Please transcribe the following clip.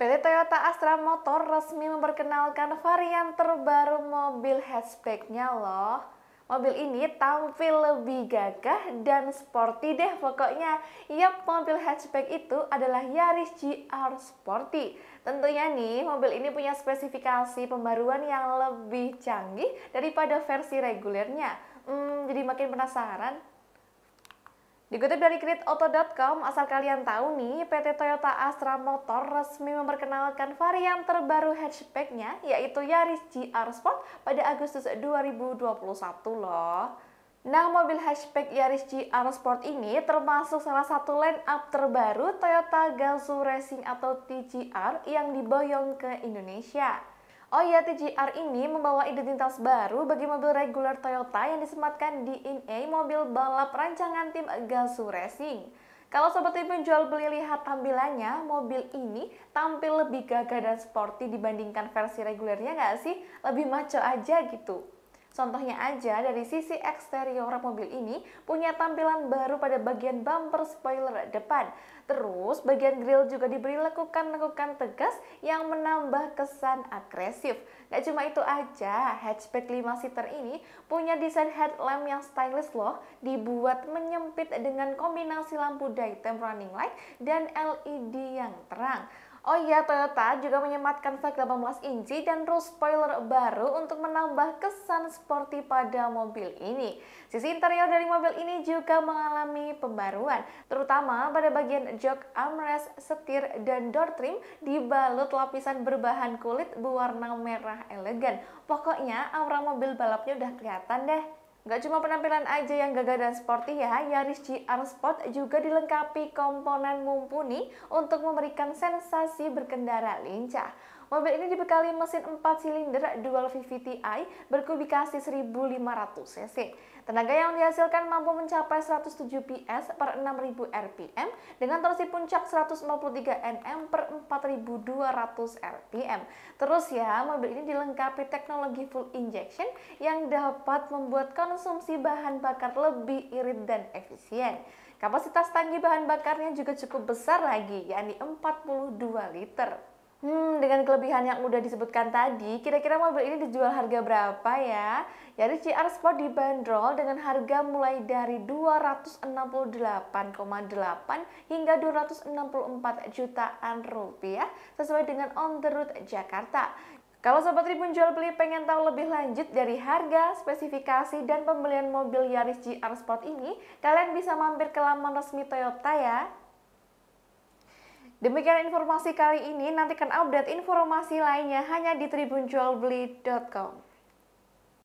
PT Toyota Astra Motor resmi memperkenalkan varian terbaru mobil hatchbacknya loh. Mobil ini tampil lebih gagah dan sporty deh pokoknya. Yap, mobil hatchback itu adalah Yaris GR Sporty. Tentunya nih, mobil ini punya spesifikasi pembaruan yang lebih canggih daripada versi regulernya. Hmm, jadi makin penasaran, Dikutip dari kreditauto.com, asal kalian tahu nih, PT Toyota Astra Motor resmi memperkenalkan varian terbaru hatchbacknya, yaitu Yaris GR Sport pada Agustus 2021 loh. Nah, mobil hatchback Yaris GR Sport ini termasuk salah satu line up terbaru Toyota Gazoo Racing atau TGR yang diboyong ke Indonesia. Oh iya, TGR ini membawa identitas baru bagi mobil reguler Toyota yang disematkan di INA mobil balap rancangan tim Gazoo Racing. Kalau seperti penjual beli lihat tampilannya, mobil ini tampil lebih gagah dan sporty dibandingkan versi regulernya nggak sih? Lebih maco aja gitu. Contohnya aja dari sisi eksterior mobil ini punya tampilan baru pada bagian bumper spoiler depan. Terus bagian grill juga diberi lekukan-lekukan tegas yang menambah kesan agresif. Gak cuma itu aja, hatchback 5 seater ini punya desain headlamp yang stylish loh, dibuat menyempit dengan kombinasi lampu daytime running light dan LED yang terang. Oh iya, Toyota juga menyematkan flag 18 inci dan roof spoiler baru untuk menambah kesan sporty pada mobil ini. Sisi interior dari mobil ini juga mengalami pembaruan, terutama pada bagian jok armrest, setir, dan door trim dibalut lapisan berbahan kulit berwarna merah elegan. Pokoknya aura mobil balapnya udah kelihatan deh. Gak cuma penampilan aja yang gagah dan sporty ya, Yaris GR Sport juga dilengkapi komponen mumpuni untuk memberikan sensasi berkendara lincah. Mobil ini dibekali mesin 4 silinder dual VVTi berkubikasi 1500 cc. Tenaga yang dihasilkan mampu mencapai 107 PS per 6000 RPM dengan torsi puncak 153 Nm per 4200 RPM. Terus ya, mobil ini dilengkapi teknologi full injection yang dapat membuat konsumsi bahan bakar lebih irit dan efisien. Kapasitas tangki bahan bakarnya juga cukup besar lagi, yakni 42 liter. Hmm, dengan kelebihan yang udah disebutkan tadi, kira-kira mobil ini dijual harga berapa ya? Jadi CR Sport dibanderol dengan harga mulai dari 268,8 hingga 264 jutaan rupiah sesuai dengan on the road Jakarta. Kalau Sobat Tribun Jual Beli pengen tahu lebih lanjut dari harga, spesifikasi, dan pembelian mobil Yaris GR Sport ini, kalian bisa mampir ke laman resmi Toyota ya. Demikian informasi kali ini, nantikan update informasi lainnya hanya di tribunjualbeli.com.